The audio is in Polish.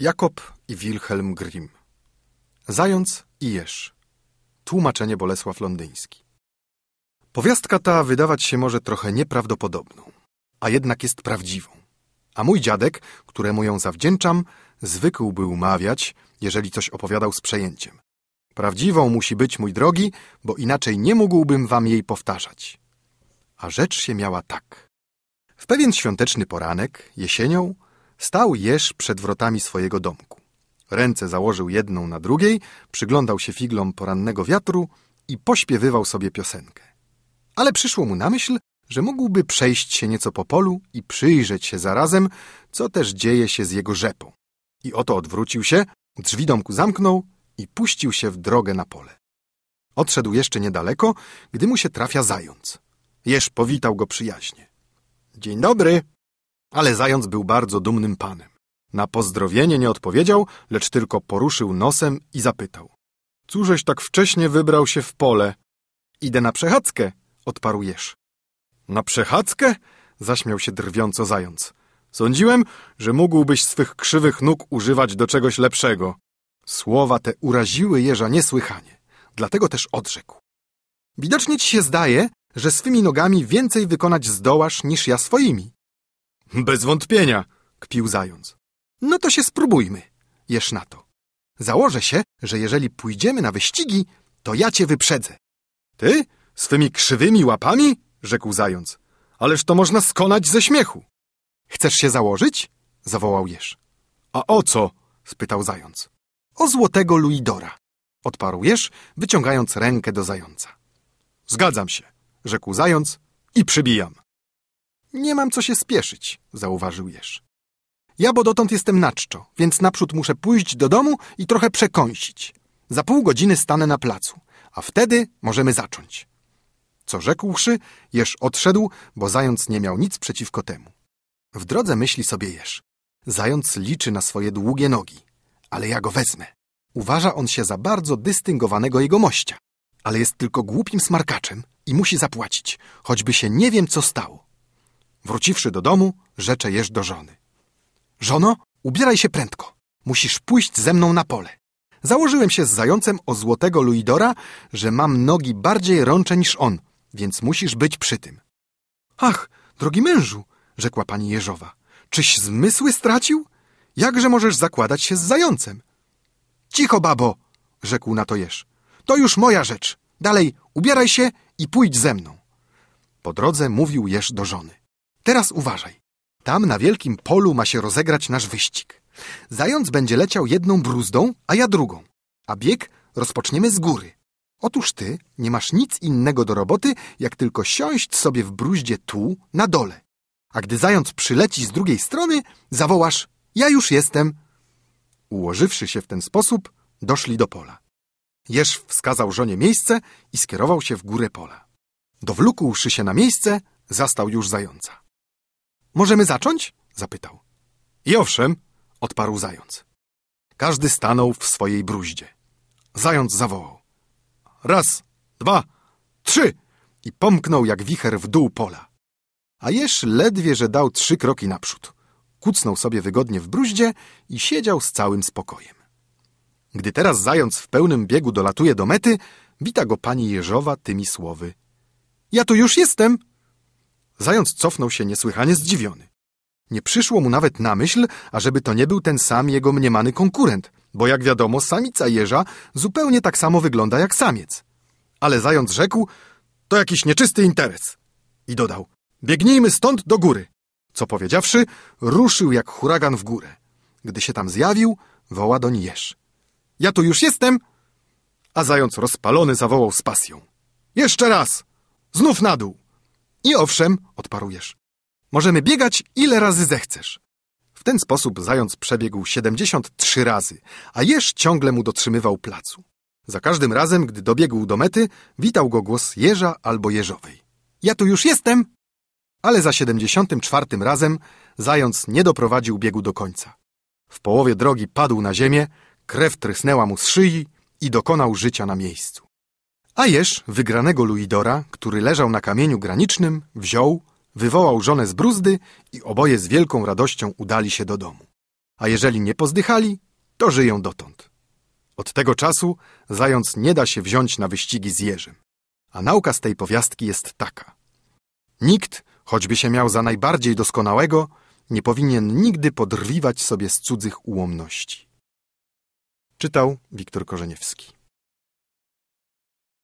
Jakob i Wilhelm Grimm. Zając i Jesz. Tłumaczenie Bolesław Londyński. Powiastka ta wydawać się może trochę nieprawdopodobną, a jednak jest prawdziwą. A mój dziadek, któremu ją zawdzięczam, zwykł był mawiać, jeżeli coś opowiadał z przejęciem. Prawdziwą musi być, mój drogi, bo inaczej nie mógłbym wam jej powtarzać. A rzecz się miała tak. W pewien świąteczny poranek, jesienią, Stał jeż przed wrotami swojego domku. Ręce założył jedną na drugiej, przyglądał się figlom porannego wiatru i pośpiewywał sobie piosenkę. Ale przyszło mu na myśl, że mógłby przejść się nieco po polu i przyjrzeć się zarazem, co też dzieje się z jego rzepą. I oto odwrócił się, drzwi domku zamknął i puścił się w drogę na pole. Odszedł jeszcze niedaleko, gdy mu się trafia zając. Jeż powitał go przyjaźnie. Dzień dobry, ale zając był bardzo dumnym panem. Na pozdrowienie nie odpowiedział, lecz tylko poruszył nosem i zapytał. Cóżeś tak wcześnie wybrał się w pole? Idę na przechadzkę, odparł jeż. Na przechadzkę? Zaśmiał się drwiąco zając. Sądziłem, że mógłbyś swych krzywych nóg używać do czegoś lepszego. Słowa te uraziły jeża niesłychanie, dlatego też odrzekł. Widocznie ci się zdaje, że swymi nogami więcej wykonać zdołasz niż ja swoimi. Bez wątpienia, kpił zając. No to się spróbujmy, jesz na to. Założę się, że jeżeli pójdziemy na wyścigi, to ja cię wyprzedzę. Ty? Swymi krzywymi łapami? rzekł zając. Ależ to można skonać ze śmiechu. Chcesz się założyć? zawołał jesz. A o co? spytał zając. O złotego Luidora, odparł jesz, wyciągając rękę do zająca. Zgadzam się, rzekł zając i przybijam. Nie mam co się spieszyć, zauważył Jerz. Ja bo dotąd jestem naczczo, więc naprzód muszę pójść do domu i trochę przekąsić. Za pół godziny stanę na placu, a wtedy możemy zacząć. Co rzekłszy, Jerz odszedł, bo zając nie miał nic przeciwko temu. W drodze myśli sobie Jerz. Zając liczy na swoje długie nogi, ale ja go wezmę. Uważa on się za bardzo dystyngowanego jegomościa, ale jest tylko głupim smarkaczem i musi zapłacić, choćby się nie wiem co stało. Wróciwszy do domu, rzecze jeż do żony. Żono, ubieraj się prędko. Musisz pójść ze mną na pole. Założyłem się z zającem o złotego Luidora, że mam nogi bardziej rącze niż on, więc musisz być przy tym. Ach, drogi mężu, rzekła pani Jeżowa, czyś zmysły stracił? Jakże możesz zakładać się z zającem? Cicho, babo, rzekł na to jeż. To już moja rzecz. Dalej, ubieraj się i pójdź ze mną. Po drodze mówił jeż do żony. Teraz uważaj. Tam na wielkim polu ma się rozegrać nasz wyścig. Zając będzie leciał jedną bruzdą, a ja drugą. A bieg rozpoczniemy z góry. Otóż ty nie masz nic innego do roboty, jak tylko siąść sobie w bruździe tu, na dole. A gdy zając przyleci z drugiej strony, zawołasz – ja już jestem. Ułożywszy się w ten sposób, doszli do pola. Jerz wskazał żonie miejsce i skierował się w górę pola. Dowlukłszy się na miejsce, zastał już zająca. Możemy zacząć? zapytał. I owszem, odparł zając. Każdy stanął w swojej bruździe. Zając zawołał. Raz, dwa, trzy! I pomknął jak wicher w dół pola. A jeż ledwie, że dał trzy kroki naprzód. Kucnął sobie wygodnie w bruździe i siedział z całym spokojem. Gdy teraz zając w pełnym biegu dolatuje do mety, wita go pani Jeżowa tymi słowy. Ja tu już jestem! Zając cofnął się niesłychanie zdziwiony. Nie przyszło mu nawet na myśl, ażeby to nie był ten sam jego mniemany konkurent, bo jak wiadomo, samica jeża zupełnie tak samo wygląda jak samiec. Ale zając rzekł, to jakiś nieczysty interes. I dodał, biegnijmy stąd do góry. Co powiedziawszy, ruszył jak huragan w górę. Gdy się tam zjawił, woła doń jeż. Ja tu już jestem! A zając rozpalony zawołał z pasją. Jeszcze raz! Znów na dół! I owszem, odparujesz. Możemy biegać ile razy zechcesz. W ten sposób zając przebiegł 73 razy, a jeż ciągle mu dotrzymywał placu. Za każdym razem, gdy dobiegł do mety, witał go głos jeża albo jeżowej. Ja tu już jestem! Ale za 74 razem zając nie doprowadził biegu do końca. W połowie drogi padł na ziemię, krew trysnęła mu z szyi i dokonał życia na miejscu. A Jerz, wygranego Luidora, który leżał na kamieniu granicznym, wziął, wywołał żonę z bruzdy i oboje z wielką radością udali się do domu. A jeżeli nie pozdychali, to żyją dotąd. Od tego czasu zając nie da się wziąć na wyścigi z Jerzem. A nauka z tej powiastki jest taka. Nikt, choćby się miał za najbardziej doskonałego, nie powinien nigdy podrwiwać sobie z cudzych ułomności. Czytał Wiktor Korzeniewski.